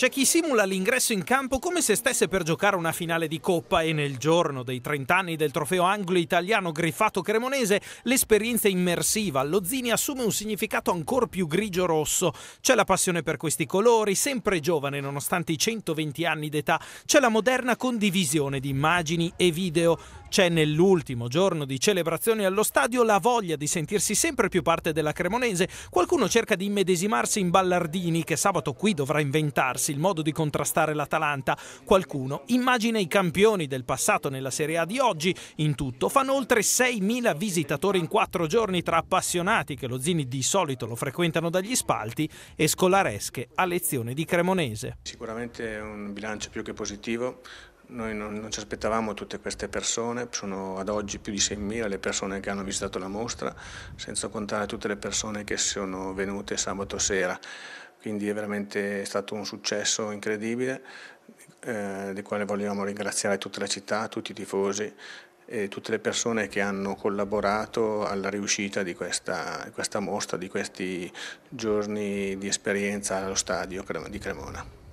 C'è chi simula l'ingresso in campo come se stesse per giocare una finale di Coppa e nel giorno dei 30 anni del trofeo anglo-italiano griffato cremonese l'esperienza immersiva allo Zini assume un significato ancora più grigio-rosso. C'è la passione per questi colori, sempre giovane nonostante i 120 anni d'età, c'è la moderna condivisione di immagini e video, c'è nell'ultimo giorno di celebrazione allo stadio la voglia di sentirsi sempre più parte della cremonese, qualcuno cerca di immedesimarsi in Ballardini che sabato qui dovrà inventarsi il modo di contrastare l'Atalanta. Qualcuno immagina i campioni del passato nella Serie A di oggi. In tutto fanno oltre 6.000 visitatori in quattro giorni tra appassionati che lo Zini di solito lo frequentano dagli spalti e scolaresche a lezione di Cremonese. Sicuramente è un bilancio più che positivo. Noi non, non, ci aspettavamo tutte queste persone, sono ad oggi più di 6.000 le persone che hanno visitato la mostra, senza contare tutte le persone che sono venute sabato sera quindi è veramente stato un successo incredibile eh, di quale vogliamo ringraziare tutta la città, tutti i tifosi e tutte le persone che hanno collaborato alla riuscita di questa, questa mostra, di questi giorni di esperienza allo stadio di Cremona.